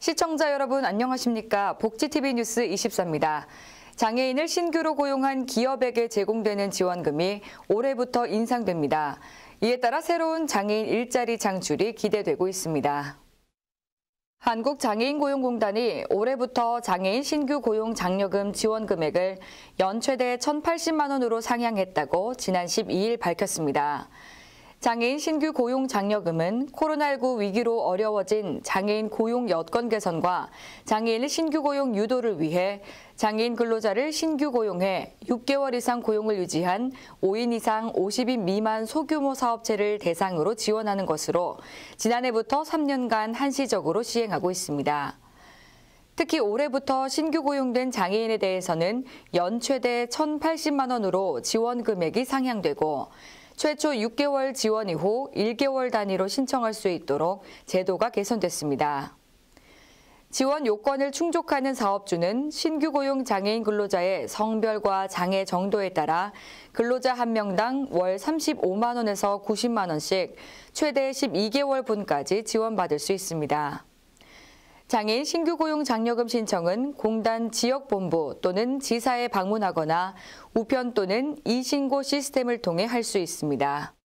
시청자 여러분 안녕하십니까? 복지TV 뉴스 24입니다. 장애인을 신규로 고용한 기업에게 제공되는 지원금이 올해부터 인상됩니다. 이에 따라 새로운 장애인 일자리 창출이 기대되고 있습니다. 한국장애인고용공단이 올해부터 장애인 신규 고용 장려금 지원 금액을 연 최대 1,080만 원으로 상향했다고 지난 12일 밝혔습니다. 장애인 신규 고용 장려금은 코로나19 위기로 어려워진 장애인 고용 여건 개선과 장애인 신규 고용 유도를 위해 장애인 근로자를 신규 고용해 6개월 이상 고용을 유지한 5인 이상 50인 미만 소규모 사업체를 대상으로 지원하는 것으로 지난해부터 3년간 한시적으로 시행하고 있습니다. 특히 올해부터 신규 고용된 장애인에 대해서는 연 최대 1,080만 원으로 지원 금액이 상향되고 최초 6개월 지원 이후 1개월 단위로 신청할 수 있도록 제도가 개선됐습니다. 지원 요건을 충족하는 사업주는 신규 고용 장애인 근로자의 성별과 장애 정도에 따라 근로자 한명당월 35만 원에서 90만 원씩 최대 12개월 분까지 지원받을 수 있습니다. 장애인 신규 고용 장려금 신청은 공단 지역본부 또는 지사에 방문하거나 우편 또는 이신고 시스템을 통해 할 수 있습니다.